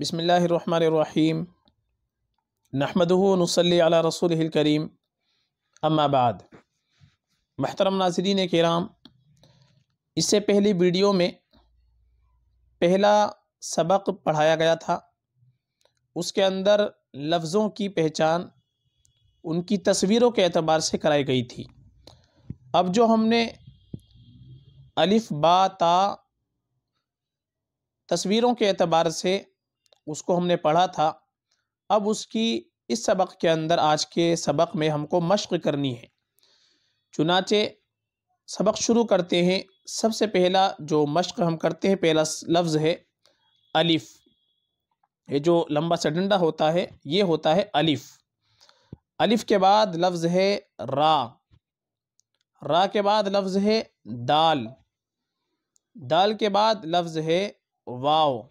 बसमीम नहमदनसली रसूल करीम अम्माबाद महतरम नाजरीन कराम इससे पहली वीडियो में पहला सबक पढ़ाया गया था उसके अंदर लफ्ज़ों की पहचान उनकी तस्वीरों के अतबार से कराई गई थी अब जो हमने अलिफ बा ता तस्वीरों के अतबार से उसको हमने पढ़ा था अब उसकी इस सबक के अंदर आज के सबक में हमको मश्क़ करनी है चुनाचे सबक शुरू करते हैं सबसे पहला जो मश्क़ हम करते हैं पहला लफ्ज़ है अलिफ़ ये जो लंबा सा डंडा होता है ये होता है अलिफ़ अलिफ़ के बाद लफ्ज़ है रा रा के बाद लफ्ज़ है दाल दाल के बाद लफ्ज़ है वाव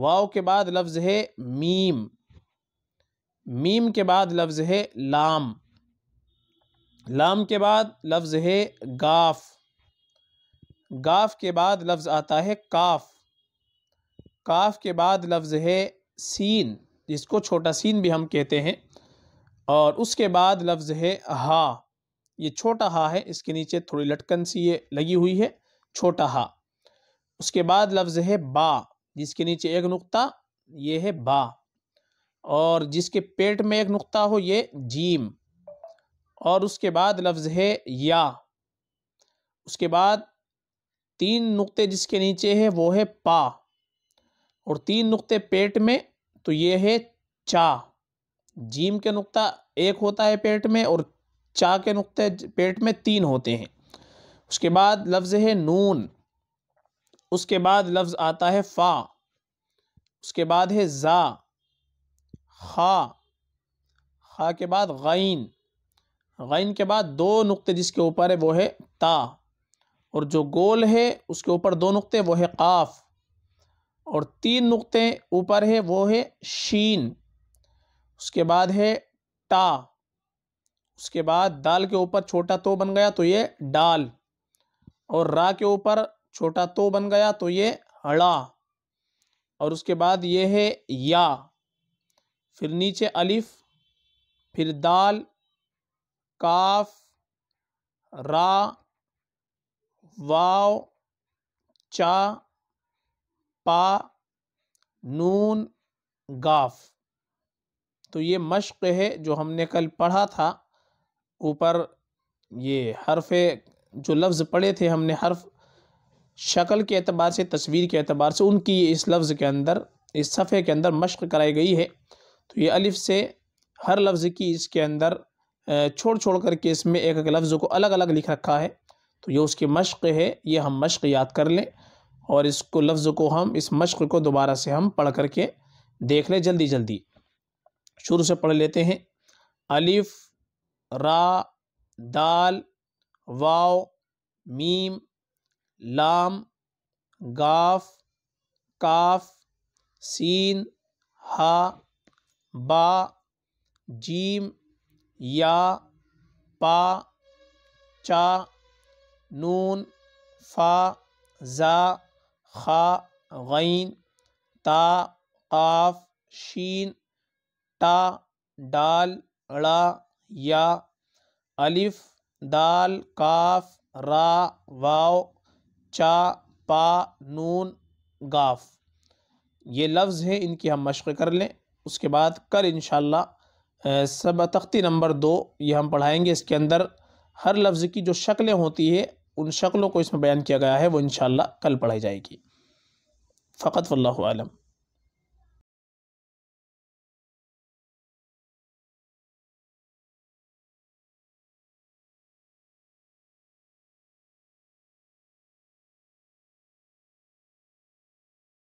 वाव के बाद लफ्ज़ है मीम मीम के बाद लफ्ज़ है लाम लाम के बाद लफ्ज़ है गाफ गाफ के बाद लफ्ज़ आता है काफ काफ के बाद लफ्ज़ है सीन जिसको छोटा सीन भी हम कहते हैं और उसके बाद लफ्ज़ है हा ये छोटा हा है इसके नीचे थोड़ी लटकन सी ये लगी हुई है छोटा हा उसके बाद लफ्ज़ है बा जिसके नीचे एक नुक्ता ये है बा और जिसके पेट में एक नुक्ता हो ये जीम और उसके बाद लफ्ज़ है या उसके बाद तीन नुक्ते जिसके नीचे है वो है पा और तीन नुक्ते पेट में तो ये है चा जीम के नुक्ता एक होता है पेट में और चा के नुक्ते पेट में तीन होते हैं उसके बाद लफ्ज़ है नून उसके बाद लफ्ज़ आता है फ़ा उसके बाद है ज़ा खा खा के बाद गैन गैन के बाद दो नुक्ते जिसके ऊपर है वो है ता और जो गोल है उसके ऊपर दो नुक्ते वो है काफ़ और तीन नुक्ते ऊपर है वो है शीन उसके बाद है टा उसके बाद दाल के ऊपर छोटा तो बन गया तो ये डाल और रा के ऊपर छोटा तो बन गया तो ये हड़ा और उसके बाद ये है या फिर नीचे अलिफ फिर दाल काफ रा वाव चा पा नून गाफ तो ये मश्क है जो हमने कल पढ़ा था ऊपर ये हरफे जो लफ्ज़ पढ़े थे हमने हरफ शक्ल के अतबार से तस्वीर के अतबार से उनकी इस लफ्ज़ के अंदर इस सफ़े के अंदर मशक़ कराई गई है तो ये अलिफ़ से हर लफ्ज़ की इसके अंदर छोड़ छोड़ करके इसमें एक एक लफ्ज़ को अलग अलग लिख रखा है तो ये उसकी मशक़ है ये हम मशक़ याद कर लें और इसको लफ्ज़ को हम इस मशक़ को दोबारा से हम पढ़ करके देख लें जल्दी जल्दी शुरू से पढ़ लेते हैं अलिफ़ रा दाल वाव मीम لام قاف قاف سين ها با جيم يا با چا نون فا زا خا غين تا قاف شين تا دال را يا ألف دال قاف را واو चा पा नून गाफ ये लफ्ज़ हैं इनकी हम मशक़ कर लें उसके बाद कल इन सब तख्ती नंबर दो ये हम पढ़ाएंगे इसके अंदर हर लफ्ज़ की जो शक्लें होती है उन शक्लों को इसमें बयान किया गया है वो इन कल पढ़ाई जाएगी फ़कत वल्लम